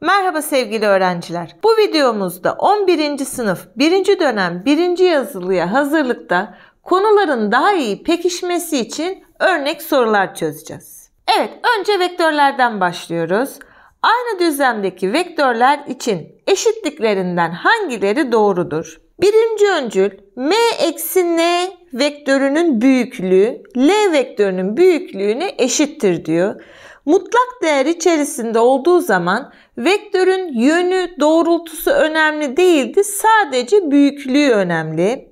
Merhaba sevgili öğrenciler. Bu videomuzda 11. sınıf 1. dönem 1. yazılıya hazırlıkta konuların daha iyi pekişmesi için örnek sorular çözeceğiz. Evet, önce vektörlerden başlıyoruz. Aynı düzlemdeki vektörler için eşitliklerinden hangileri doğrudur? Birinci öncül m eksi n vektörünün büyüklüğü l vektörünün büyüklüğüne eşittir diyor. Mutlak değer içerisinde olduğu zaman vektörün yönü, doğrultusu önemli değildi. Sadece büyüklüğü önemli.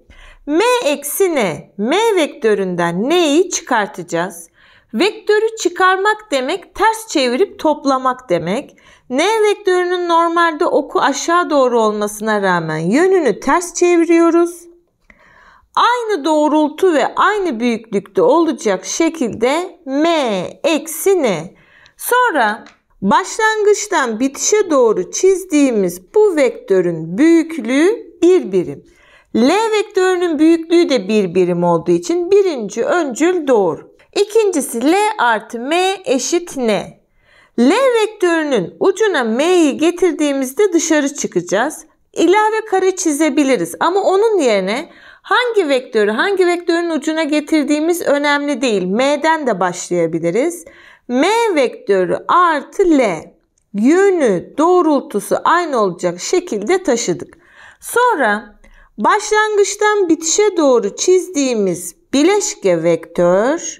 m eksi n, m vektöründen n'yi çıkartacağız. Vektörü çıkarmak demek ters çevirip toplamak demek. N vektörünün normalde oku aşağı doğru olmasına rağmen yönünü ters çeviriyoruz. Aynı doğrultu ve aynı büyüklükte olacak şekilde M eksi N. Sonra başlangıçtan bitişe doğru çizdiğimiz bu vektörün büyüklüğü bir birim. L vektörünün büyüklüğü de bir birim olduğu için birinci öncül doğru. İkincisi L artı M eşit N. L vektörünün ucuna M'yi getirdiğimizde dışarı çıkacağız. İlave kare çizebiliriz ama onun yerine hangi vektörü hangi vektörün ucuna getirdiğimiz önemli değil. M'den de başlayabiliriz. M vektörü artı L yönü doğrultusu aynı olacak şekilde taşıdık. Sonra başlangıçtan bitişe doğru çizdiğimiz bileşke vektör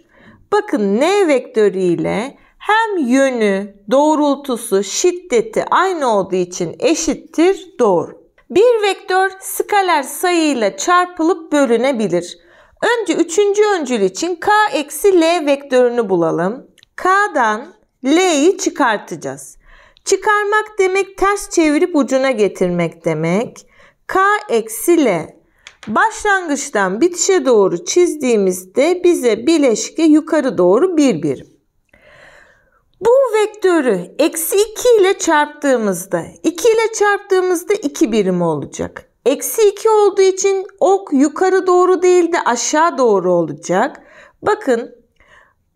bakın N vektörü ile hem yönü, doğrultusu, şiddeti aynı olduğu için eşittir doğru. Bir vektör skaler sayıyla çarpılıp bölünebilir. Önce üçüncü öncül için k eksi l vektörünü bulalım. K'dan l'yi çıkartacağız. Çıkarmak demek ters çevirip ucuna getirmek demek. K eksi L. Başlangıçtan bitişe doğru çizdiğimizde bize bileşke yukarı doğru bir birim. Bu vektörü eksi 2 ile çarptığımızda 2 ile çarptığımızda 2 birim olacak. Eksi 2 olduğu için ok yukarı doğru değil de aşağı doğru olacak. Bakın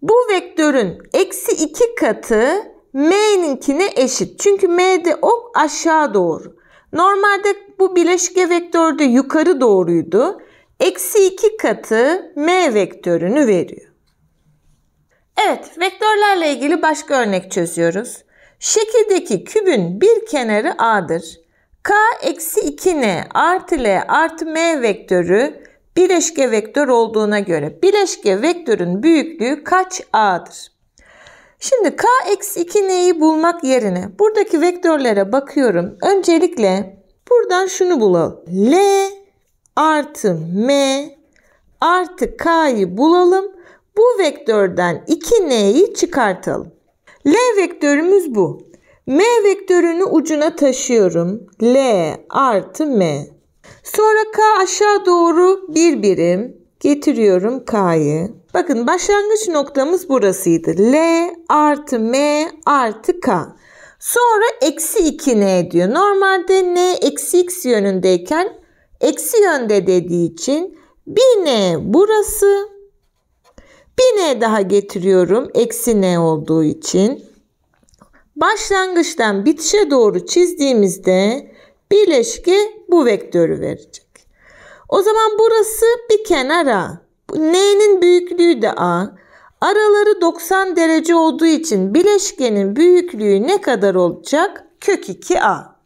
bu vektörün eksi 2 katı m'ninkine eşit. Çünkü m'de ok aşağı doğru. Normalde bu bileşke vektörde yukarı doğruydu. Eksi 2 katı m vektörünü veriyor. Evet, vektörlerle ilgili başka örnek çözüyoruz. Şekildeki kübün bir kenarı a'dır. k eksi 2n artı l artı m vektörü bileşke vektör olduğuna göre bileşke vektörün büyüklüğü kaç a'dır? Şimdi k eksi 2n'yi bulmak yerine buradaki vektörlere bakıyorum. Öncelikle buradan şunu bulalım. L artı m artı k'yı bulalım bu vektörden 2n'yi çıkartalım. L vektörümüz bu. M vektörünü ucuna taşıyorum. L artı M. Sonra K aşağı doğru bir birim. Getiriyorum K'yı. Bakın başlangıç noktamız burasıydı. L artı M artı K. Sonra eksi 2 N diyor. Normalde N eksi X yönündeyken eksi yönde dediği için bir N burası bir n daha getiriyorum. Eksi ne olduğu için. Başlangıçtan bitişe doğru çizdiğimizde bileşke bu vektörü verecek. O zaman burası bir kenara. N'nin büyüklüğü de A. Araları 90 derece olduğu için bileşkenin büyüklüğü ne kadar olacak? Kök 2A.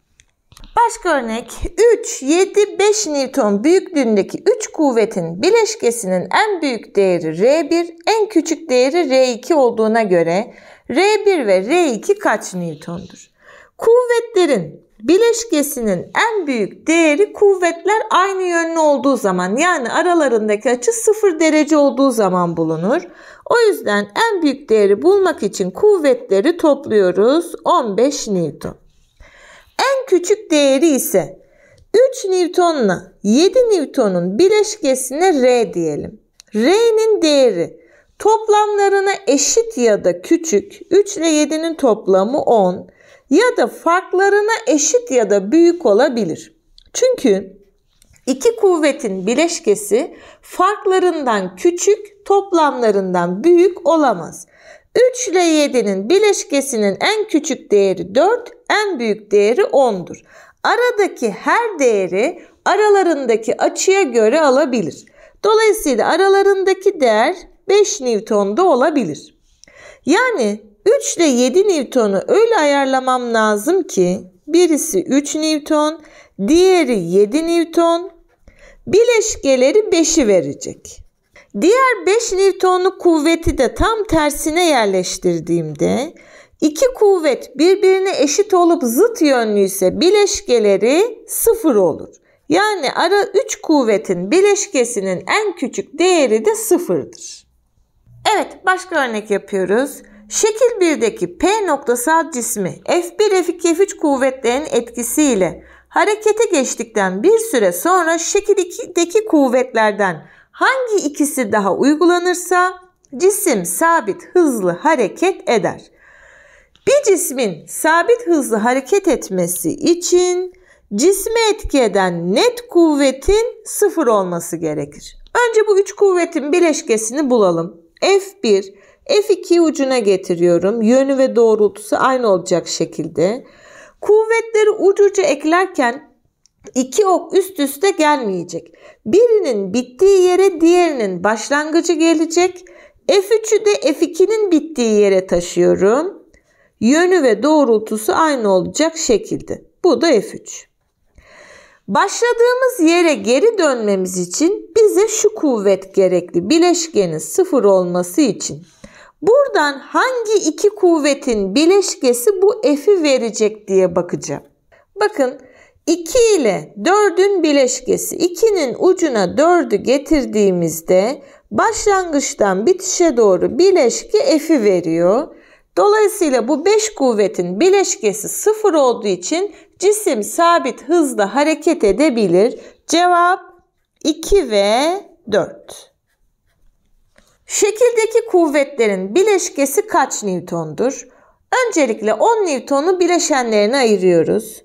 Başka örnek 3, 7, 5 Newton büyüklüğündeki 3 kuvvetin bileşkesinin en büyük değeri R1, en küçük değeri R2 olduğuna göre R1 ve R2 kaç Newton'dur? Kuvvetlerin bileşkesinin en büyük değeri kuvvetler aynı yönlü olduğu zaman yani aralarındaki açı 0 derece olduğu zaman bulunur. O yüzden en büyük değeri bulmak için kuvvetleri topluyoruz 15 Newton. En küçük değeri ise 3 Newton'la 7 Newton'un bileşkesine R diyelim. R'nin değeri toplamlarına eşit ya da küçük 3 ile 7'nin toplamı 10 ya da farklarına eşit ya da büyük olabilir. Çünkü iki kuvvetin bileşkesi farklarından küçük toplamlarından büyük olamaz. 3 ile 7'nin bileşkesinin en küçük değeri 4, en büyük değeri 10'dur. Aradaki her değeri aralarındaki açıya göre alabilir. Dolayısıyla aralarındaki değer 5 Newton'da olabilir. Yani 3 ile 7 Newton'u öyle ayarlamam lazım ki birisi 3 Newton, diğeri 7 Newton, bileşkeleri 5'i verecek. Diğer 5 Newton'luk kuvveti de tam tersine yerleştirdiğimde iki kuvvet birbirine eşit olup zıt yönlüyse bileşkeleri sıfır olur. Yani ara 3 kuvvetin bileşkesinin en küçük değeri de sıfırdır. Evet başka örnek yapıyoruz. Şekil 1'deki P noktasal cismi F1, F2, F3 kuvvetlerin etkisiyle harekete geçtikten bir süre sonra şekil 2'deki kuvvetlerden Hangi ikisi daha uygulanırsa cisim sabit hızlı hareket eder. Bir cismin sabit hızlı hareket etmesi için cisme etki eden net kuvvetin sıfır olması gerekir. Önce bu üç kuvvetin bileşkesini bulalım. F1, F2 ucuna getiriyorum. Yönü ve doğrultusu aynı olacak şekilde. Kuvvetleri ucuca eklerken İki ok üst üste gelmeyecek. Birinin bittiği yere diğerinin başlangıcı gelecek. F3'ü de F2'nin bittiği yere taşıyorum. Yönü ve doğrultusu aynı olacak şekilde. Bu da F3. Başladığımız yere geri dönmemiz için bize şu kuvvet gerekli. Bileşkenin sıfır olması için. Buradan hangi iki kuvvetin bileşkesi bu F'i verecek diye bakacağım. Bakın 2 ile 4'ün bileşkesi 2'nin ucuna 4'ü getirdiğimizde başlangıçtan bitişe doğru bileşki f'i veriyor. Dolayısıyla bu 5 kuvvetin bileşkesi 0 olduğu için cisim sabit hızla hareket edebilir. Cevap 2 ve 4. Şekildeki kuvvetlerin bileşkesi kaç Newton'dur? Öncelikle 10 Newton'u bileşenlerine ayırıyoruz.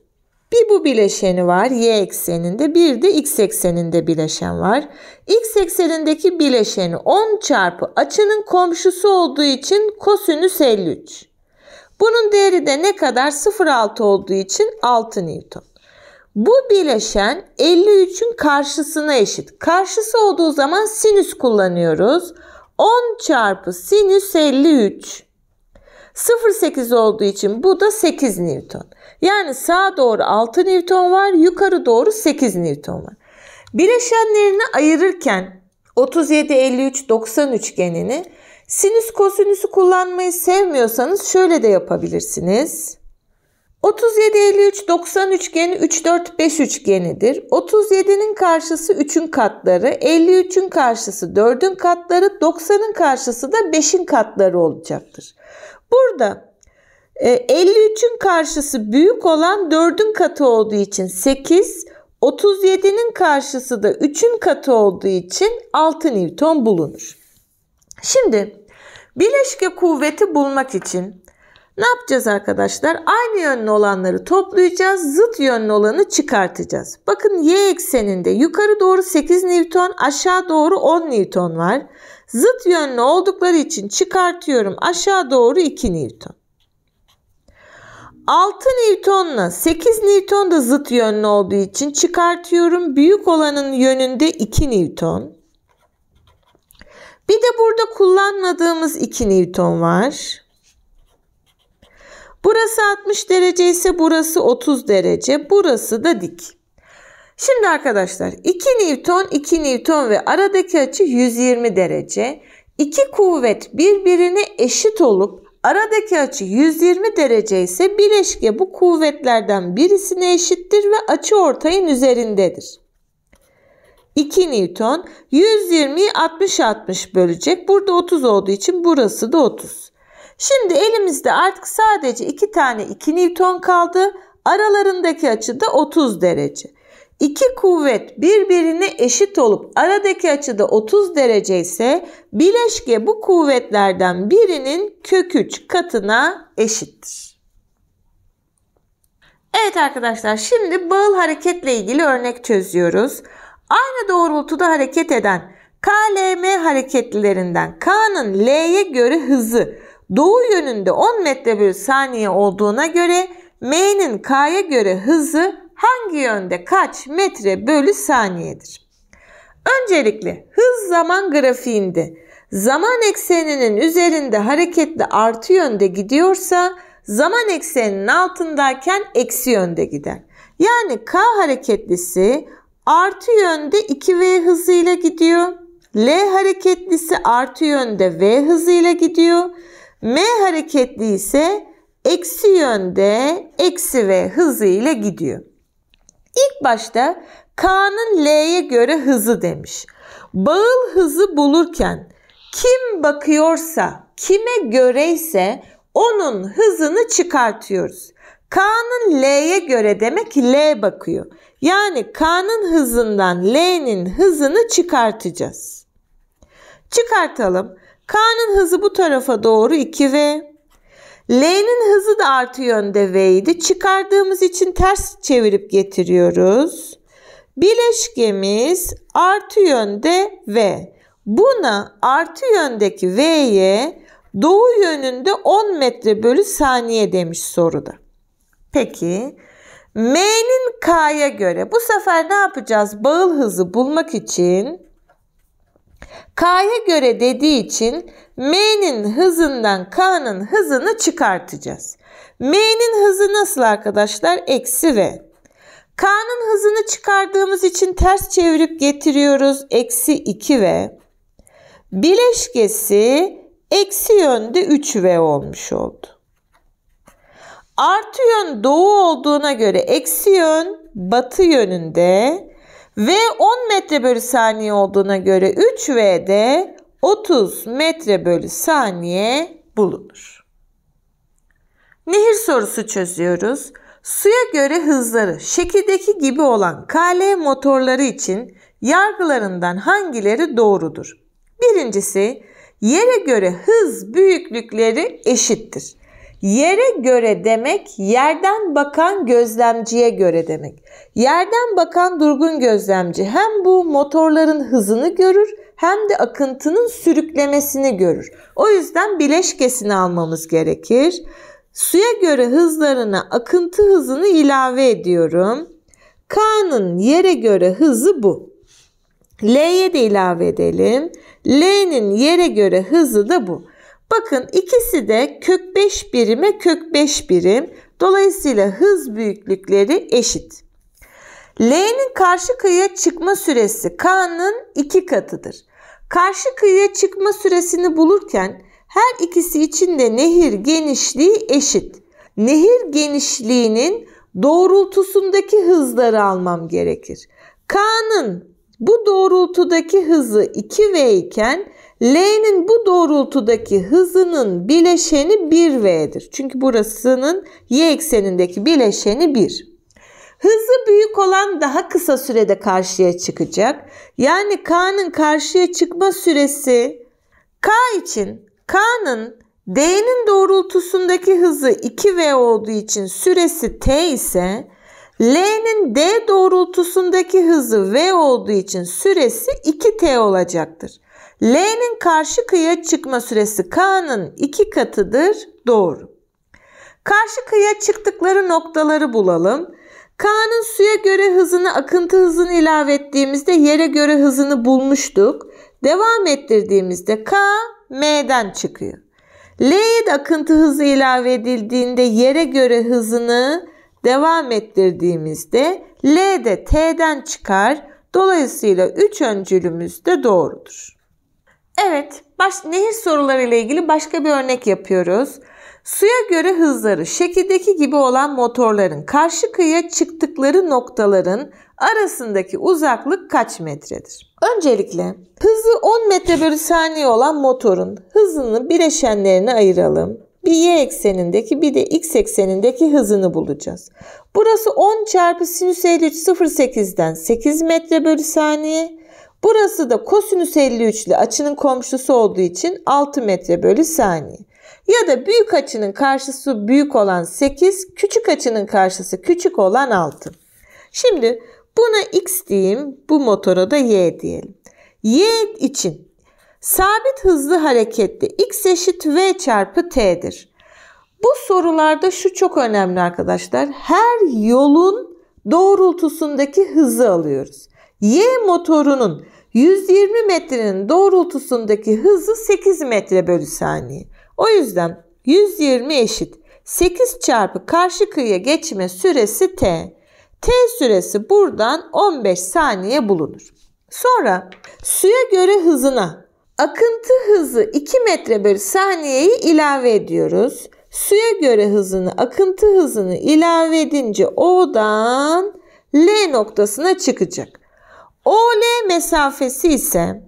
Bir bu bileşeni var y ekseninde bir de x ekseninde bileşen var. X eksenindeki bileşeni 10 çarpı açının komşusu olduğu için kosinüs 53. Bunun değeri de ne kadar 0,6 olduğu için 6 Newton. Bu bileşen 53'ün karşısına eşit. Karşısı olduğu zaman sinüs kullanıyoruz. 10 çarpı sinüs 53. 0.8 olduğu için bu da 8 Newton. Yani sağa doğru 6 Newton var, yukarı doğru 8 Newton var. Bileşenlerini ayırırken 37, 53, 90 üçgenini sinüs kosinüsü kullanmayı sevmiyorsanız şöyle de yapabilirsiniz. 37, 53, 90 üçgeni 3, 4, 5 üçgenidir. 37'nin karşısı 3'ün katları, 53'ün karşısı 4'ün katları, 90'ın karşısı da 5'in katları olacaktır. Burada 53'ün e, karşısı büyük olan 4'ün katı olduğu için 8, 37'nin karşısı da 3'ün katı olduğu için 6 Newton bulunur. Şimdi bileşke kuvveti bulmak için ne yapacağız arkadaşlar? Aynı yönlü olanları toplayacağız. Zıt yönlü olanı çıkartacağız. Bakın y ekseninde yukarı doğru 8 Newton, aşağı doğru 10 Newton var. Zıt yönlü oldukları için çıkartıyorum aşağı doğru 2 Newton. 6 Newton'la 8 Newton da zıt yönlü olduğu için çıkartıyorum. Büyük olanın yönünde 2 Newton. Bir de burada kullanmadığımız 2 Newton var. Burası 60 derece ise burası 30 derece. Burası da dik. Şimdi arkadaşlar 2 Newton 2 Newton ve aradaki açı 120 derece. İki kuvvet birbirine eşit olup aradaki açı 120 derece ise bileşke bu kuvvetlerden birisine eşittir ve açı ortayın üzerindedir. 2 Newton 120'yi 60 60 bölecek. Burada 30 olduğu için burası da 30. Şimdi elimizde artık sadece 2 tane 2 Newton kaldı. Aralarındaki açı da 30 derece. İki kuvvet birbirine eşit olup aradaki açıda 30 derece ise bileşke bu kuvvetlerden birinin kök 3 katına eşittir. Evet arkadaşlar şimdi bağıl hareketle ilgili örnek çözüyoruz. Aynı doğrultuda hareket eden KLM hareketlilerinden K'nın L'ye göre hızı doğu yönünde 10 metre bölü saniye olduğuna göre M'nin K'ya göre hızı hangi yönde kaç metre bölü saniyedir? Öncelikle hız zaman grafiğinde zaman ekseninin üzerinde hareketli artı yönde gidiyorsa zaman ekseninin altındayken eksi yönde gider. Yani K hareketlisi artı yönde 2V hızıyla gidiyor. L hareketlisi artı yönde V hızıyla gidiyor. M hareketli ise eksi yönde eksi V hızıyla gidiyor. İlk başta K'nın L'ye göre hızı demiş. Bağıl hızı bulurken kim bakıyorsa, kime göre ise onun hızını çıkartıyoruz. K'nın L'ye göre demek L bakıyor. Yani K'nın hızından L'nin hızını çıkartacağız. Çıkartalım. K'nın hızı bu tarafa doğru 2V. L'nin hızı da artı yönde V'ydi. Çıkardığımız için ters çevirip getiriyoruz. Bileşkemiz artı yönde V. Buna artı yöndeki V'ye doğu yönünde 10 metre bölü saniye demiş soruda. Peki M'nin K'ya göre bu sefer ne yapacağız? Bağıl hızı bulmak için K'ya göre dediği için M'nin hızından K'nın hızını çıkartacağız. M'nin hızı nasıl arkadaşlar? Eksi V. K'nın hızını çıkardığımız için ters çevirip getiriyoruz. Eksi 2V. Bileşkesi eksi yönde 3V olmuş oldu. Artı yön doğu olduğuna göre eksi yön batı yönünde V 10 metre bölü saniye olduğuna göre 3V'de 30 metre bölü saniye bulunur. Nehir sorusu çözüyoruz. Suya göre hızları şekildeki gibi olan KL motorları için yargılarından hangileri doğrudur? Birincisi yere göre hız büyüklükleri eşittir. Yere göre demek yerden bakan gözlemciye göre demek. Yerden bakan durgun gözlemci hem bu motorların hızını görür hem de akıntının sürüklemesini görür. O yüzden bileşkesini almamız gerekir. Suya göre hızlarına akıntı hızını ilave ediyorum. K'nın yere göre hızı bu. L'ye de ilave edelim. L'nin yere göre hızı da bu. Bakın ikisi de kök 5 birime kök 5 birim. Dolayısıyla hız büyüklükleri eşit. L'nin karşı kıyıya çıkma süresi K'nın 2 katıdır. Karşı kıyıya çıkma süresini bulurken her ikisi için de nehir genişliği eşit. Nehir genişliğinin doğrultusundaki hızları almam gerekir. K'nın bu doğrultudaki hızı 2V iken L'nin bu doğrultudaki hızının bileşeni 1V'dir. Çünkü burasının y eksenindeki bileşeni 1. Hızı büyük olan daha kısa sürede karşıya çıkacak. Yani K'nın karşıya çıkma süresi K için K'nın D'nin doğrultusundaki hızı 2V olduğu için süresi T ise L'nin D doğrultusundaki hızı V olduğu için süresi 2T olacaktır. L'nin karşı kıyıya çıkma süresi K'nın iki katıdır. Doğru. Karşı kıyıya çıktıkları noktaları bulalım. K'nın suya göre hızını akıntı hızını ilave ettiğimizde yere göre hızını bulmuştuk. Devam ettirdiğimizde K M'den çıkıyor. L'ye de akıntı hızı ilave edildiğinde yere göre hızını devam ettirdiğimizde L de T'den çıkar. Dolayısıyla 3 öncülümüz de doğrudur. Evet, baş, nehir soruları ile ilgili başka bir örnek yapıyoruz. Suya göre hızları şekildeki gibi olan motorların karşı kıyıya çıktıkları noktaların arasındaki uzaklık kaç metredir? Öncelikle hızı 10 metre bölü saniye olan motorun hızını bileşenlerine ayıralım. Bir y eksenindeki bir de x eksenindeki hızını bulacağız. Burası 10 çarpı sinüs 53 0.8'den 8 metre bölü saniye. Burası da kosinüs 53 ile açının komşusu olduğu için 6 metre bölü saniye. Ya da büyük açının karşısı büyük olan 8, küçük açının karşısı küçük olan 6. Şimdi buna x diyeyim, bu motora da y diyelim. Y için sabit hızlı harekette x eşit v çarpı t'dir. Bu sorularda şu çok önemli arkadaşlar. Her yolun doğrultusundaki hızı alıyoruz. Y motorunun 120 metrenin doğrultusundaki hızı 8 metre bölü saniye. O yüzden 120 eşit 8 çarpı karşı kıyıya geçme süresi T. T süresi buradan 15 saniye bulunur. Sonra suya göre hızına akıntı hızı 2 metre bölü saniyeyi ilave ediyoruz. Suya göre hızını akıntı hızını ilave edince O'dan L noktasına çıkacak. OL mesafesi ise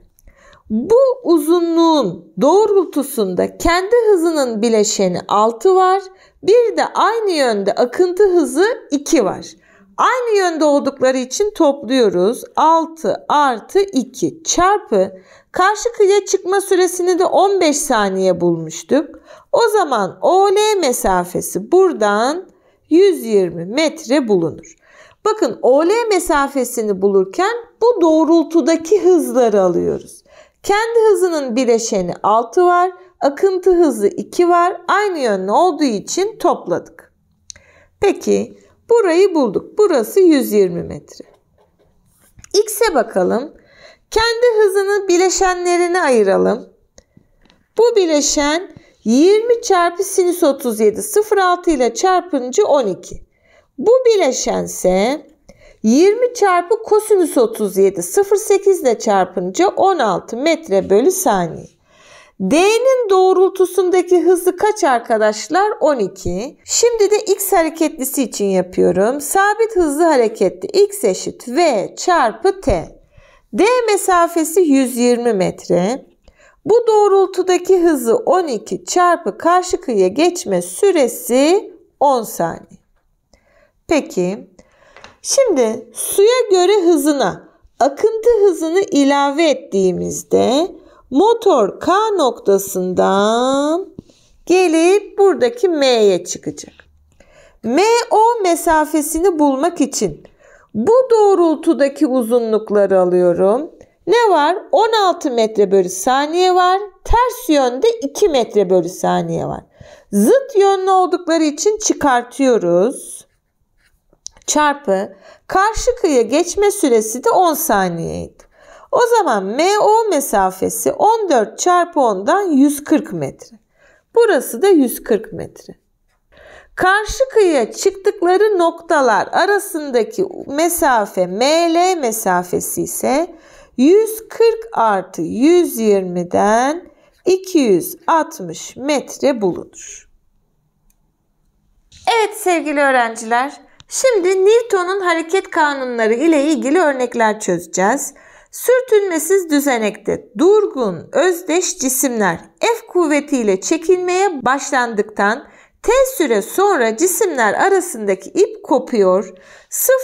bu uzunluğun doğrultusunda kendi hızının bileşeni 6 var. Bir de aynı yönde akıntı hızı 2 var. Aynı yönde oldukları için topluyoruz. 6 artı 2 çarpı karşı kıyıya çıkma süresini de 15 saniye bulmuştuk. O zaman OL mesafesi buradan 120 metre bulunur. Bakın OL mesafesini bulurken bu doğrultudaki hızları alıyoruz. Kendi hızının bileşeni 6 var. Akıntı hızı 2 var. Aynı yönlü olduğu için topladık. Peki burayı bulduk. Burası 120 metre. X'e bakalım. Kendi hızının bileşenlerini ayıralım. Bu bileşen 20 çarpı sinüs 37 0,6 ile çarpınca 12. Bu bileşense 20 çarpı kosinüs 37 0,8 ile çarpınca 16 metre bölü saniye. D'nin doğrultusundaki hızı kaç arkadaşlar? 12. Şimdi de x hareketlisi için yapıyorum. Sabit hızlı hareketli x eşit v çarpı t. D mesafesi 120 metre. Bu doğrultudaki hızı 12 çarpı karşı kıyıya geçme süresi 10 saniye. Peki. Şimdi suya göre hızına akıntı hızını ilave ettiğimizde motor K noktasından gelip buradaki M'ye çıkacak. MO mesafesini bulmak için bu doğrultudaki uzunlukları alıyorum. Ne var? 16 metre bölü saniye var. Ters yönde 2 metre bölü saniye var. Zıt yönlü oldukları için çıkartıyoruz çarpı karşı kıyıya geçme süresi de 10 saniyeydi. O zaman MO mesafesi 14 çarpı 10'dan 140 metre. Burası da 140 metre. Karşı kıyıya çıktıkları noktalar arasındaki mesafe ML mesafesi ise 140 artı 120'den 260 metre bulunur. Evet sevgili öğrenciler, Şimdi Newton'un hareket kanunları ile ilgili örnekler çözeceğiz. Sürtünmesiz düzenekte durgun özdeş cisimler F kuvvetiyle çekilmeye başlandıktan T süre sonra cisimler arasındaki ip kopuyor.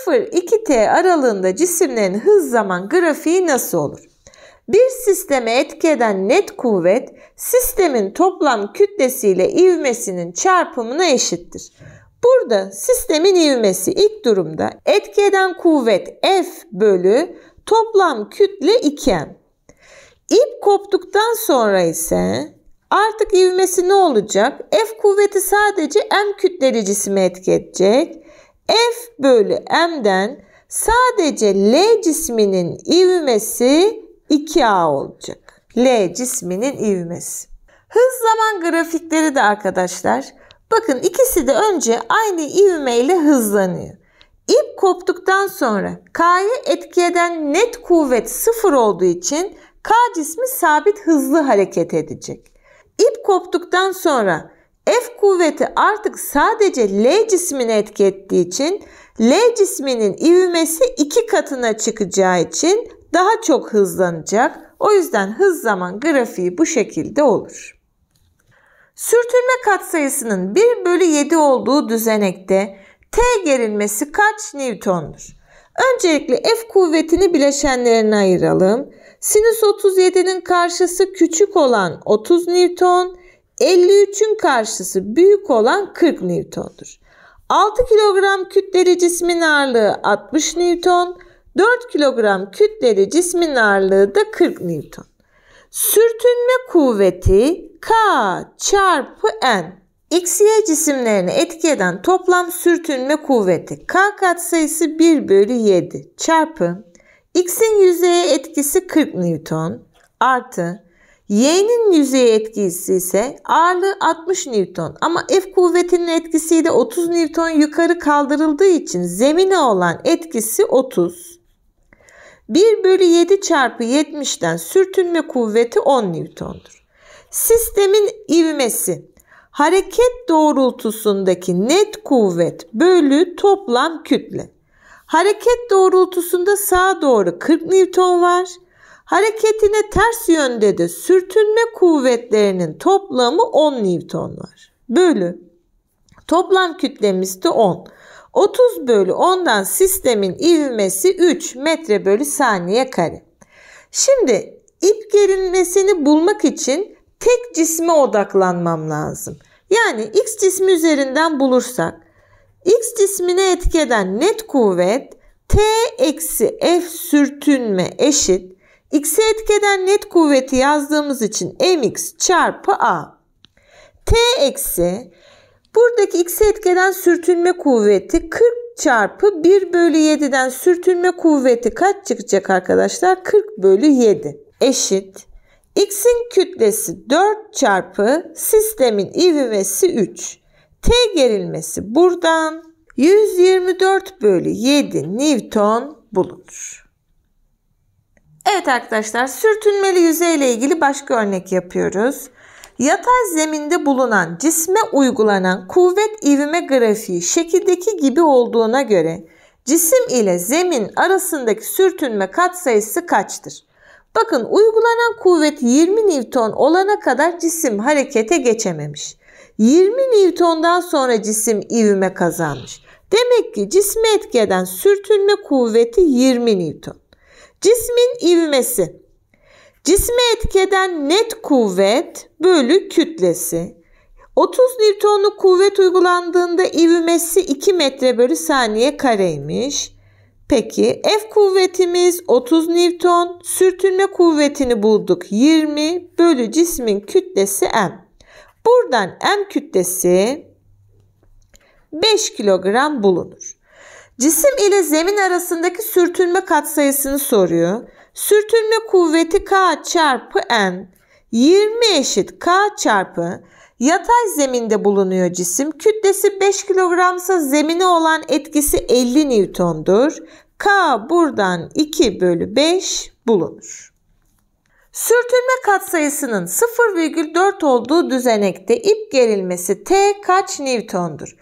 0-2T aralığında cisimlerin hız zaman grafiği nasıl olur? Bir sisteme etki eden net kuvvet sistemin toplam kütlesiyle ivmesinin çarpımına eşittir. Burada sistemin ivmesi ilk durumda etkeden kuvvet F bölü toplam kütle iken m İp koptuktan sonra ise artık ivmesi ne olacak? F kuvveti sadece M kütleli cisme etki edecek. F bölü M'den sadece L cisminin ivmesi 2A olacak. L cisminin ivmesi. Hız zaman grafikleri de arkadaşlar Bakın ikisi de önce aynı ivmeyle hızlanıyor. İp koptuktan sonra K'ya etki eden net kuvvet sıfır olduğu için K cismi sabit hızlı hareket edecek. İp koptuktan sonra F kuvveti artık sadece L cismine etki ettiği için L cisminin ivmesi iki katına çıkacağı için daha çok hızlanacak. O yüzden hız zaman grafiği bu şekilde olur. Sürtünme katsayısının 1 bölü 7 olduğu düzenekte T gerilmesi kaç Newton'dur? Öncelikle F kuvvetini bileşenlerine ayıralım. Sinüs 37'nin karşısı küçük olan 30 Newton, 53'ün karşısı büyük olan 40 Newton'dur. 6 kilogram kütleli cismin ağırlığı 60 Newton, 4 kilogram kütleli cismin ağırlığı da 40 Newton. Sürtünme kuvveti K çarpı N. X, Y cisimlerini etki eden toplam sürtünme kuvveti K katsayısı 1 bölü 7 çarpı X'in yüzeye etkisi 40 Newton artı Y'nin yüzeye etkisi ise ağırlığı 60 Newton ama F kuvvetinin etkisiyle 30 Newton yukarı kaldırıldığı için zemine olan etkisi 30. 1 bölü 7 çarpı 70'ten sürtünme kuvveti 10 Newton'dur. Sistemin ivmesi hareket doğrultusundaki net kuvvet bölü toplam kütle. Hareket doğrultusunda sağa doğru 40 Newton var. Hareketine ters yönde de sürtünme kuvvetlerinin toplamı 10 Newton var. Bölü toplam kütlemiz de 10. 30 bölü 10'dan sistemin ivmesi 3 metre bölü saniye kare. Şimdi ip gerilmesini bulmak için tek cisme odaklanmam lazım. Yani x cismi üzerinden bulursak x cismine etkeden net kuvvet t eksi f sürtünme eşit x'e etkeden net kuvveti yazdığımız için mx çarpı a. t eksi Buradaki x etkeden sürtünme kuvveti 40 çarpı 1 bölü 7'den sürtünme kuvveti kaç çıkacak arkadaşlar? 40 bölü 7 eşit. X'in kütlesi 4 çarpı sistemin ivmesi 3. T gerilmesi buradan 124 bölü 7 Newton bulunur. Evet arkadaşlar sürtünmeli yüzeyle ilgili başka örnek yapıyoruz. Yatay zeminde bulunan cisme uygulanan kuvvet ivme grafiği şekildeki gibi olduğuna göre cisim ile zemin arasındaki sürtünme katsayısı kaçtır? Bakın uygulanan kuvvet 20 Newton olana kadar cisim harekete geçememiş. 20 Newton'dan sonra cisim ivme kazanmış. Demek ki cismi etki eden sürtünme kuvveti 20 Newton. Cismin ivmesi Cisme etkeden net kuvvet bölü kütlesi. 30 Newton'luk kuvvet uygulandığında ivmesi 2 metre bölü saniye kareymiş. Peki F kuvvetimiz 30 Newton, sürtünme kuvvetini bulduk 20 bölü cismin kütlesi M. Buradan M kütlesi 5 kilogram bulunur. Cisim ile zemin arasındaki sürtünme katsayısını soruyor. Sürtünme kuvveti K çarpı N 20 eşit K çarpı yatay zeminde bulunuyor cisim. Kütlesi 5 kilogramsa zemine olan etkisi 50 Newton'dur. K buradan 2 bölü 5 bulunur. Sürtünme katsayısının 0,4 olduğu düzenekte ip gerilmesi T kaç Newton'dur?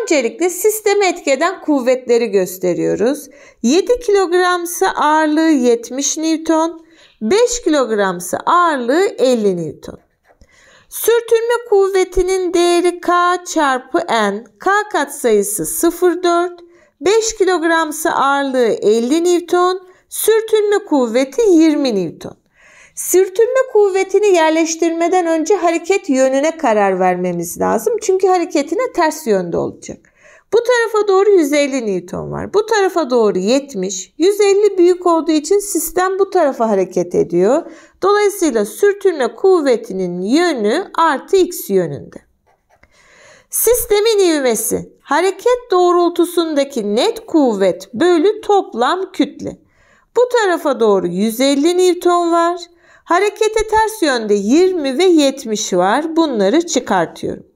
Öncelikle sisteme etkeden kuvvetleri gösteriyoruz. 7 kilogramsa ağırlığı 70 Newton, 5 kilogramsa ağırlığı 50 Newton. Sürtünme kuvvetinin değeri K çarpı N, K katsayısı 0,4, 5 kilogramsa ağırlığı 50 Newton, sürtünme kuvveti 20 Newton. Sürtünme kuvvetini yerleştirmeden önce hareket yönüne karar vermemiz lazım. Çünkü hareketine ters yönde olacak. Bu tarafa doğru 150 Newton var. Bu tarafa doğru 70. 150 büyük olduğu için sistem bu tarafa hareket ediyor. Dolayısıyla sürtünme kuvvetinin yönü artı x yönünde. Sistemin ivmesi hareket doğrultusundaki net kuvvet bölü toplam kütle. Bu tarafa doğru 150 Newton var. Harekete ters yönde 20 ve 70 var. Bunları çıkartıyorum.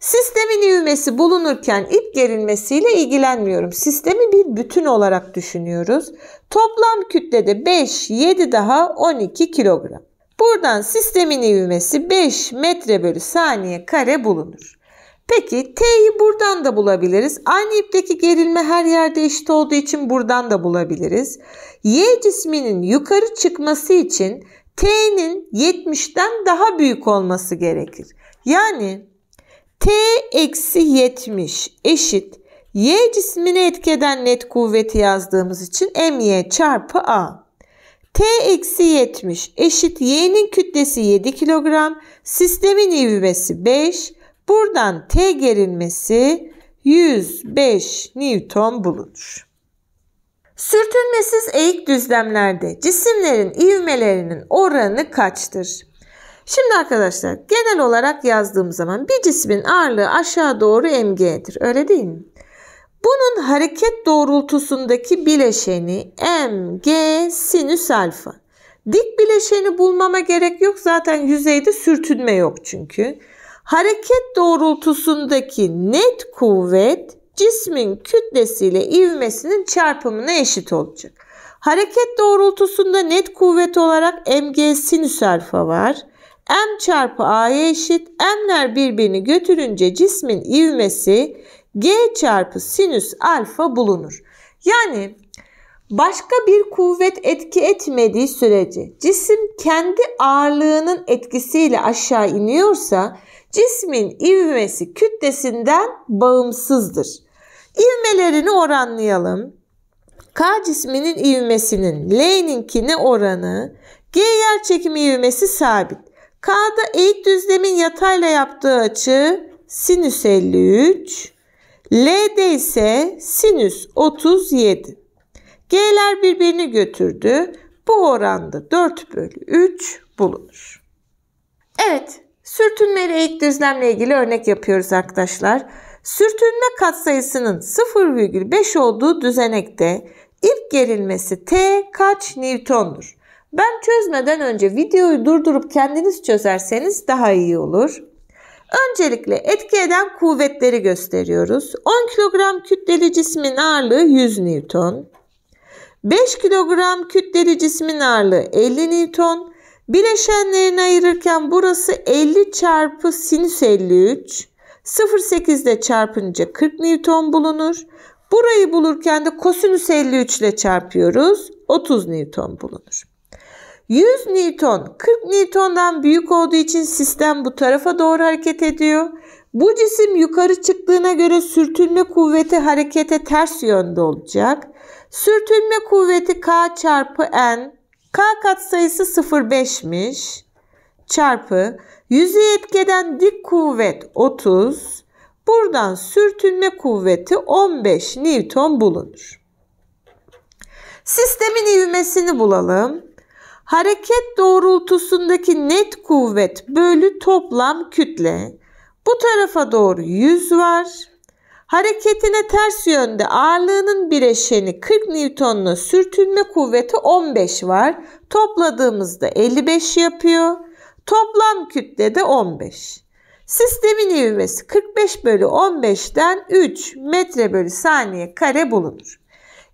Sistemin ivmesi bulunurken ip gerilmesiyle ilgilenmiyorum. Sistemi bir bütün olarak düşünüyoruz. Toplam kütlede 5, 7 daha 12 kilogram. Buradan sistemin ivmesi 5 metre bölü saniye kare bulunur. Peki T'yi buradan da bulabiliriz. Aynı ipteki gerilme her yerde eşit olduğu için buradan da bulabiliriz. Y cisminin yukarı çıkması için t'nin 70'ten daha büyük olması gerekir. Yani t eksi 70 eşit y cismini etkeden net kuvveti yazdığımız için my çarpı a. T eksi 70 eşit y'nin kütlesi 7 kilogram, sistemin ivmesi 5, buradan T gerilmesi 105 Newton bulunur. Sürtünmesiz eğik düzlemlerde cisimlerin ivmelerinin oranı kaçtır? Şimdi arkadaşlar genel olarak yazdığım zaman bir cismin ağırlığı aşağı doğru mg'dir. Öyle değil mi? Bunun hareket doğrultusundaki bileşeni mg sinüs alfa. Dik bileşeni bulmama gerek yok. Zaten yüzeyde sürtünme yok çünkü. Hareket doğrultusundaki net kuvvet cismin kütlesiyle ivmesinin çarpımına eşit olacak. Hareket doğrultusunda net kuvvet olarak mg sinüs alfa var. M çarpı A'ya eşit. M'ler birbirini götürünce cismin ivmesi G çarpı sinüs alfa bulunur. Yani başka bir kuvvet etki etmediği sürece cisim kendi ağırlığının etkisiyle aşağı iniyorsa cismin ivmesi kütlesinden bağımsızdır. İvmelerini oranlayalım. K cisminin ivmesinin L'ninkine oranı, G yer çekimi ivmesi sabit. K'da eğik düzlemin yatayla yaptığı açı sinüs 53, L'de ise sinüs 37. G'ler birbirini götürdü. Bu oranda 4 bölü 3 bulunur. Evet, sürtünmeli eğik düzlemle ilgili örnek yapıyoruz arkadaşlar. Sürtünme katsayısının 0,5 olduğu düzenekte ilk gerilmesi T kaç Newton'dur? Ben çözmeden önce videoyu durdurup kendiniz çözerseniz daha iyi olur. Öncelikle etki eden kuvvetleri gösteriyoruz. 10 kilogram kütleli cismin ağırlığı 100 Newton. 5 kilogram kütleli cismin ağırlığı 50 Newton. Bileşenlerini ayırırken burası 50 çarpı sinüs 53. 0,8 ile çarpınca 40 Newton bulunur. Burayı bulurken de kosinüs 53 ile çarpıyoruz. 30 Newton bulunur. 100 Newton 40 Newton'dan büyük olduğu için sistem bu tarafa doğru hareket ediyor. Bu cisim yukarı çıktığına göre sürtünme kuvveti harekete ters yönde olacak. Sürtünme kuvveti K çarpı N. K katsayısı 0,5'miş. Çarpı Yüzü etkeden dik kuvvet 30, buradan sürtünme kuvveti 15 Newton bulunur. Sistemin ivmesini bulalım. Hareket doğrultusundaki net kuvvet bölü toplam kütle. Bu tarafa doğru 100 var. Hareketine ters yönde ağırlığının bileşeni 40 Newton'la sürtünme kuvveti 15 var. Topladığımızda 55 yapıyor. Toplam kütle de 15. Sistemin ivmesi 45 bölü 15'ten 3 metre bölü saniye kare bulunur.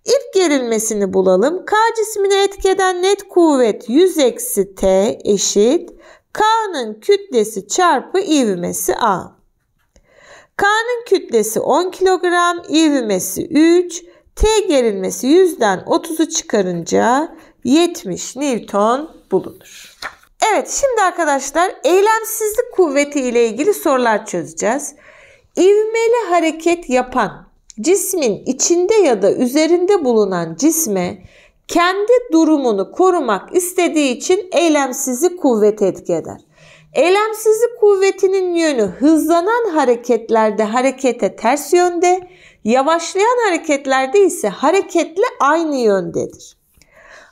İp gerilmesini bulalım. K cismine etkeden net kuvvet 100 eksi T eşit K'nın kütlesi çarpı ivmesi A. K'nın kütlesi 10 kilogram, ivmesi 3, T gerilmesi 100'den 30'u çıkarınca 70 Newton bulunur. Evet şimdi arkadaşlar eylemsizlik kuvveti ile ilgili sorular çözeceğiz. İvmeli hareket yapan cismin içinde ya da üzerinde bulunan cisme kendi durumunu korumak istediği için eylemsizlik kuvveti etki eder. Eylemsizlik kuvvetinin yönü hızlanan hareketlerde harekete ters yönde, yavaşlayan hareketlerde ise hareketle aynı yöndedir.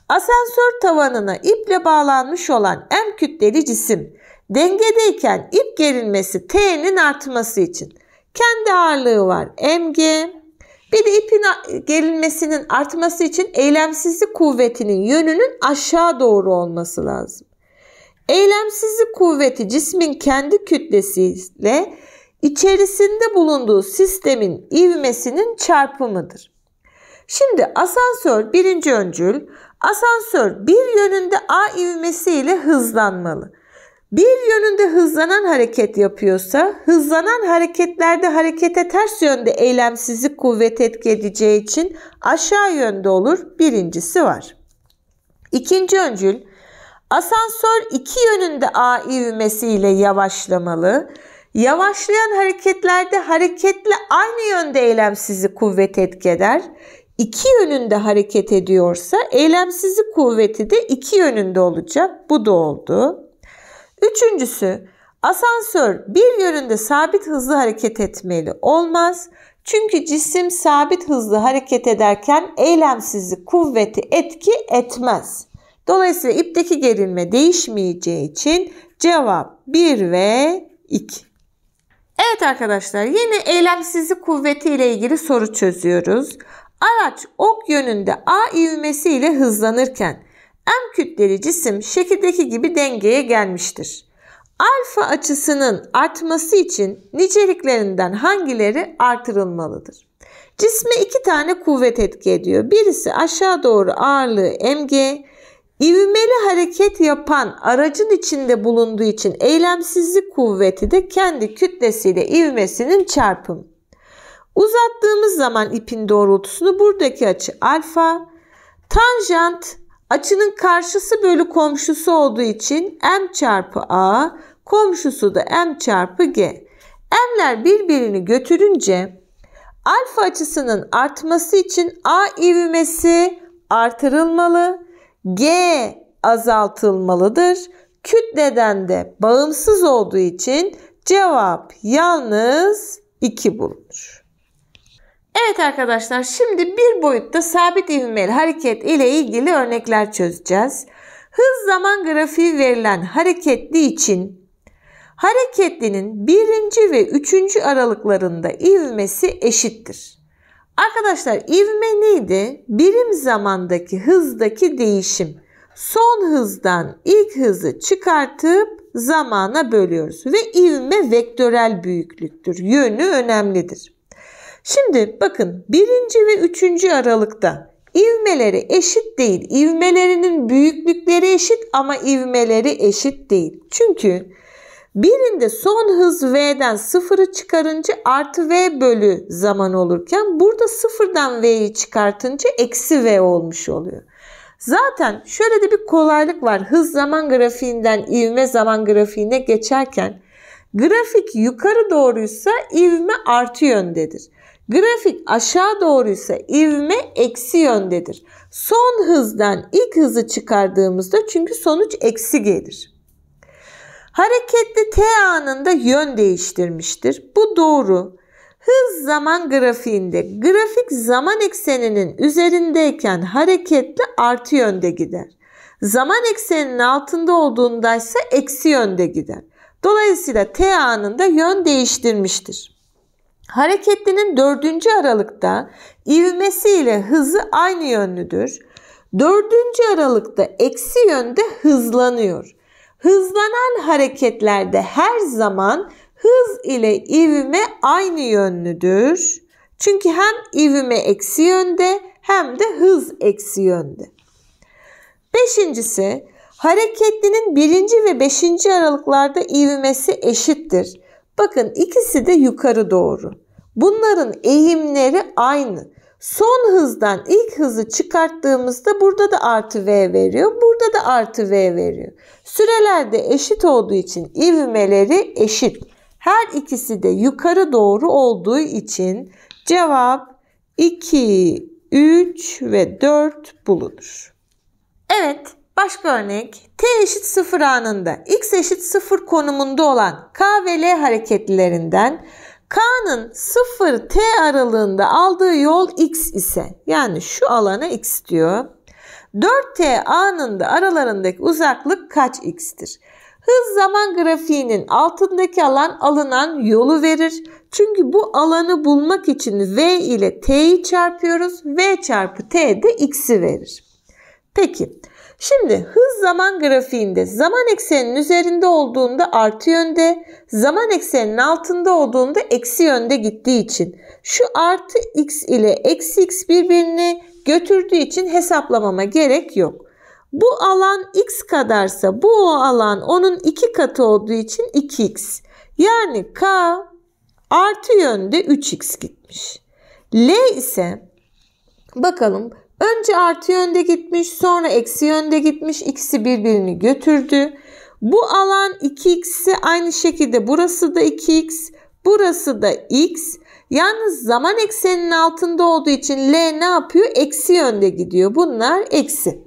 Asansör tavanına iple bağlanmış olan M kütleli cisim dengedeyken ip gerilmesi T'nin artması için kendi ağırlığı var mg. Bir de ipin gerilmesinin artması için eylemsizlik kuvvetinin yönünün aşağı doğru olması lazım. Eylemsizlik kuvveti cismin kendi kütlesiyle içerisinde bulunduğu sistemin ivmesinin çarpımıdır. Şimdi asansör birinci öncül Asansör bir yönünde A ivmesiyle hızlanmalı. Bir yönünde hızlanan hareket yapıyorsa hızlanan hareketlerde harekete ters yönde eylemsizlik kuvvet etki edeceği için aşağı yönde olur. Birincisi var. İkinci öncül asansör iki yönünde A ivmesiyle yavaşlamalı. Yavaşlayan hareketlerde hareketle aynı yönde eylemsizlik kuvvet etki eder iki yönünde hareket ediyorsa eylemsizlik kuvveti de iki yönünde olacak. Bu da oldu. Üçüncüsü asansör bir yönünde sabit hızlı hareket etmeli olmaz. Çünkü cisim sabit hızlı hareket ederken eylemsizlik kuvveti etki etmez. Dolayısıyla ipteki gerilme değişmeyeceği için cevap 1 ve 2. Evet arkadaşlar yine eylemsizlik kuvveti ile ilgili soru çözüyoruz. Araç ok yönünde A ivmesiyle hızlanırken M kütleli cisim şekildeki gibi dengeye gelmiştir. Alfa açısının artması için niceliklerinden hangileri artırılmalıdır? Cisme iki tane kuvvet etki ediyor. Birisi aşağı doğru ağırlığı mg, ivmeli hareket yapan aracın içinde bulunduğu için eylemsizlik kuvveti de kendi kütlesiyle ivmesinin çarpımı. Uzattığımız zaman ipin doğrultusunu buradaki açı alfa. Tanjant açının karşısı bölü komşusu olduğu için m çarpı a komşusu da m çarpı g. M'ler birbirini götürünce alfa açısının artması için a ivmesi artırılmalı. G azaltılmalıdır. Kütleden de bağımsız olduğu için cevap yalnız 2 bulunur. Evet arkadaşlar şimdi bir boyutta sabit ivmeli hareket ile ilgili örnekler çözeceğiz. Hız zaman grafiği verilen hareketli için hareketlinin birinci ve üçüncü aralıklarında ivmesi eşittir. Arkadaşlar ivme neydi? Birim zamandaki hızdaki değişim. Son hızdan ilk hızı çıkartıp zamana bölüyoruz ve ivme vektörel büyüklüktür. Yönü önemlidir. Şimdi bakın birinci ve üçüncü aralıkta ivmeleri eşit değil. İvmelerinin büyüklükleri eşit ama ivmeleri eşit değil. Çünkü birinde son hız V'den sıfırı çıkarınca artı V bölü zaman olurken burada sıfırdan V'yi çıkartınca eksi V olmuş oluyor. Zaten şöyle de bir kolaylık var. Hız zaman grafiğinden ivme zaman grafiğine geçerken grafik yukarı doğruysa ivme artı yöndedir. Grafik aşağı doğru ise ivme eksi yöndedir. Son hızdan ilk hızı çıkardığımızda çünkü sonuç eksi gelir. Hareketli T anında yön değiştirmiştir. Bu doğru. Hız zaman grafiğinde grafik zaman ekseninin üzerindeyken hareketli artı yönde gider. Zaman ekseninin altında olduğunda ise eksi yönde gider. Dolayısıyla T anında yön değiştirmiştir. Hareketlinin dördüncü aralıkta ivmesiyle hızı aynı yönlüdür. Dördüncü aralıkta eksi yönde hızlanıyor. Hızlanan hareketlerde her zaman hız ile ivme aynı yönlüdür. Çünkü hem ivme eksi yönde hem de hız eksi yönde. Beşincisi hareketlinin birinci ve beşinci aralıklarda ivmesi eşittir. Bakın ikisi de yukarı doğru. Bunların eğimleri aynı. Son hızdan ilk hızı çıkarttığımızda burada da artı V veriyor. Burada da artı V veriyor. Süreler de eşit olduğu için ivmeleri eşit. Her ikisi de yukarı doğru olduğu için cevap 2, 3 ve 4 bulunur. Evet Başka örnek t eşit 0 anında x eşit 0 konumunda olan k ve l hareketlilerinden k'nın 0 t aralığında aldığı yol x ise yani şu alana x diyor. 4t anında aralarındaki uzaklık kaç x'tir? Hız zaman grafiğinin altındaki alan alınan yolu verir. Çünkü bu alanı bulmak için v ile t'yi çarpıyoruz. v çarpı t de x'i verir. Peki Şimdi hız zaman grafiğinde zaman ekseninin üzerinde olduğunda artı yönde, zaman ekseninin altında olduğunda eksi yönde gittiği için şu artı x ile eksi x birbirini götürdüğü için hesaplamama gerek yok. Bu alan x kadarsa bu o alan onun 2 katı olduğu için 2x. Yani k artı yönde 3x gitmiş. L ise bakalım Önce artı yönde gitmiş sonra eksi yönde gitmiş. İkisi birbirini götürdü. Bu alan 2x'i aynı şekilde burası da 2x. Burası da x. Yalnız zaman ekseninin altında olduğu için L ne yapıyor? Eksi yönde gidiyor. Bunlar eksi.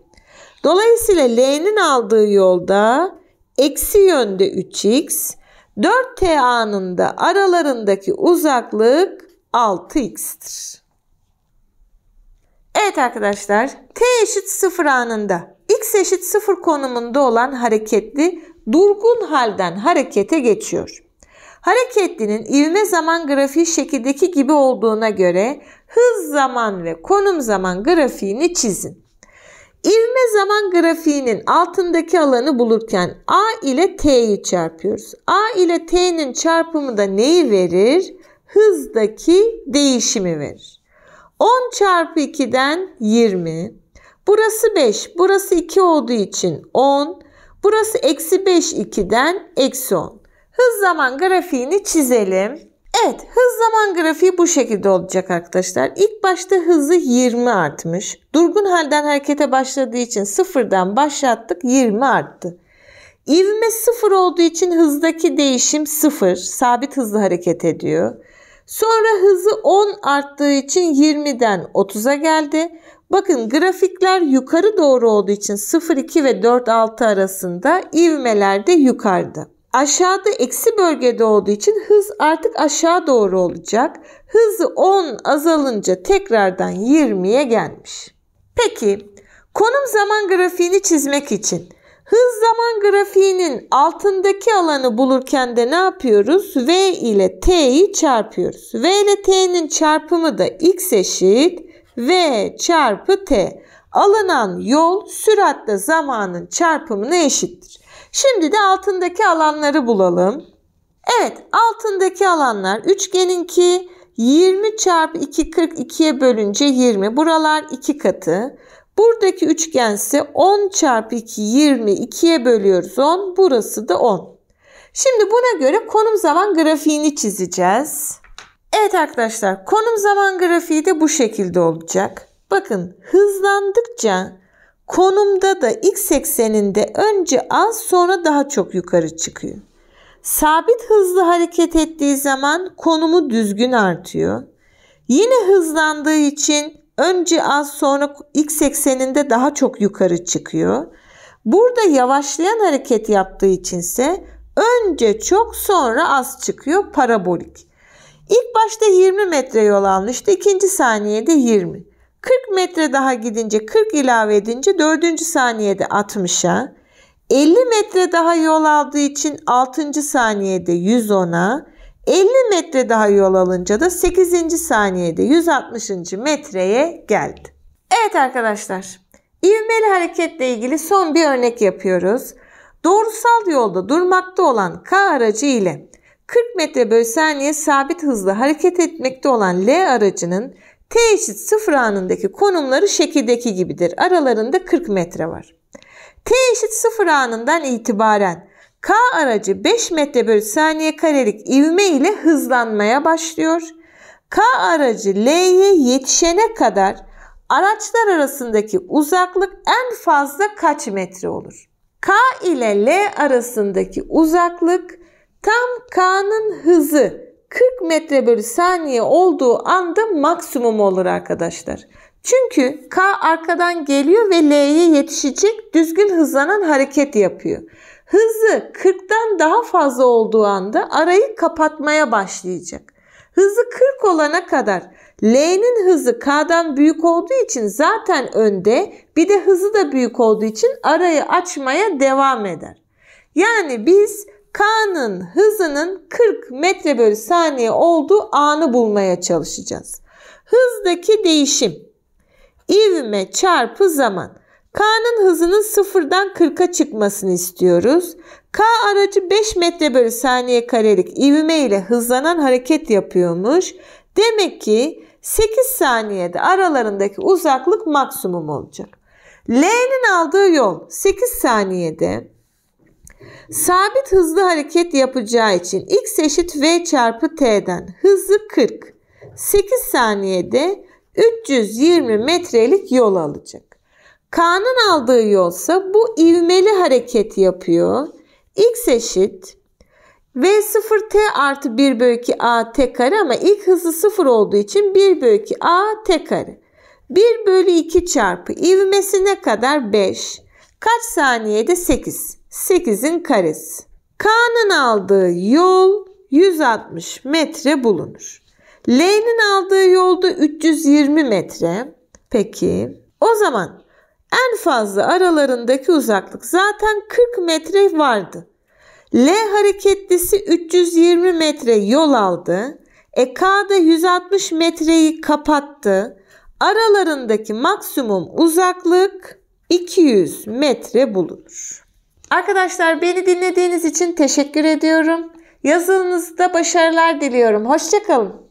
Dolayısıyla L'nin aldığı yolda eksi yönde 3x. 4 t anında aralarındaki uzaklık 6x'tir. Evet arkadaşlar t eşit 0 anında x eşit 0 konumunda olan hareketli durgun halden harekete geçiyor. Hareketlinin ivme zaman grafiği şekildeki gibi olduğuna göre hız zaman ve konum zaman grafiğini çizin. İvme zaman grafiğinin altındaki alanı bulurken A ile T'yi çarpıyoruz. A ile T'nin çarpımı da neyi verir? Hızdaki değişimi verir. 10 çarpı 2'den 20. Burası 5. Burası 2 olduğu için 10. Burası eksi 5 2'den eksi 10. Hız zaman grafiğini çizelim. Evet hız zaman grafiği bu şekilde olacak arkadaşlar. İlk başta hızı 20 artmış. Durgun halden harekete başladığı için 0'dan başlattık 20 arttı. İvme 0 olduğu için hızdaki değişim 0, Sabit hızlı hareket ediyor. Sonra hızı 10 arttığı için 20'den 30'a geldi. Bakın grafikler yukarı doğru olduğu için 0, 2 ve 4, 6 arasında ivmeler de yukarıda. Aşağıda eksi bölgede olduğu için hız artık aşağı doğru olacak. Hızı 10 azalınca tekrardan 20'ye gelmiş. Peki konum zaman grafiğini çizmek için Hız zaman grafiğinin altındaki alanı bulurken de ne yapıyoruz? V ile T'yi çarpıyoruz. V ile T'nin çarpımı da x eşit V çarpı T. Alınan yol süratle zamanın çarpımına eşittir. Şimdi de altındaki alanları bulalım. Evet altındaki alanlar üçgeninki 20 çarpı 2 42'ye bölünce 20. Buralar 2 katı. Buradaki üçgen ise 10 çarpı 2 20 2'ye bölüyoruz 10. Burası da 10. Şimdi buna göre konum zaman grafiğini çizeceğiz. Evet arkadaşlar konum zaman grafiği de bu şekilde olacak. Bakın hızlandıkça konumda da x ekseninde önce az sonra daha çok yukarı çıkıyor. Sabit hızlı hareket ettiği zaman konumu düzgün artıyor. Yine hızlandığı için Önce az sonra x ekseninde daha çok yukarı çıkıyor. Burada yavaşlayan hareket yaptığı içinse önce çok sonra az çıkıyor parabolik. İlk başta 20 metre yol almıştı. ikinci saniyede 20. 40 metre daha gidince 40 ilave edince 4. saniyede 60'a. 50 metre daha yol aldığı için 6. saniyede 110'a. 50 metre daha yol alınca da 8. saniyede 160. metreye geldi. Evet arkadaşlar ivmeli hareketle ilgili son bir örnek yapıyoruz. Doğrusal yolda durmakta olan K aracı ile 40 metre bölü saniye sabit hızla hareket etmekte olan L aracının T eşit 0 anındaki konumları şekildeki gibidir. Aralarında 40 metre var. T eşit 0 anından itibaren K aracı 5 metre bölü saniye karelik ivme ile hızlanmaya başlıyor. K aracı L'ye yetişene kadar araçlar arasındaki uzaklık en fazla kaç metre olur? K ile L arasındaki uzaklık tam K'nın hızı 40 metre bölü saniye olduğu anda maksimum olur arkadaşlar. Çünkü K arkadan geliyor ve L'ye yetişecek düzgün hızlanan hareket yapıyor. Hızı 40'dan daha fazla olduğu anda arayı kapatmaya başlayacak. Hızı 40 olana kadar L'nin hızı K'dan büyük olduğu için zaten önde bir de hızı da büyük olduğu için arayı açmaya devam eder. Yani biz K'nın hızının 40 metre bölü saniye olduğu anı bulmaya çalışacağız. Hızdaki değişim ivme çarpı zaman. K'nın hızının sıfırdan 40'a çıkmasını istiyoruz. K aracı 5 metre bölü saniye karelik ivme ile hızlanan hareket yapıyormuş. Demek ki 8 saniyede aralarındaki uzaklık maksimum olacak. L'nin aldığı yol 8 saniyede sabit hızlı hareket yapacağı için x eşit v çarpı t'den hızı 40. 8 saniyede 320 metrelik yol alacak. K'nın aldığı yolsa bu ivmeli hareket yapıyor. X eşit V0T artı 1 bölü 2 AT kare ama ilk hızı 0 olduğu için 1 bölü 2 AT kare. 1 bölü 2 çarpı ivmesi ne kadar? 5. Kaç saniyede? 8. 8'in karesi. K'nın aldığı yol 160 metre bulunur. L'nin aldığı yolda 320 metre. Peki o zaman en fazla aralarındaki uzaklık zaten 40 metre vardı. L hareketlisi 320 metre yol aldı. E da 160 metreyi kapattı. Aralarındaki maksimum uzaklık 200 metre bulunur. Arkadaşlar beni dinlediğiniz için teşekkür ediyorum. Yazınızda başarılar diliyorum. Hoşçakalın.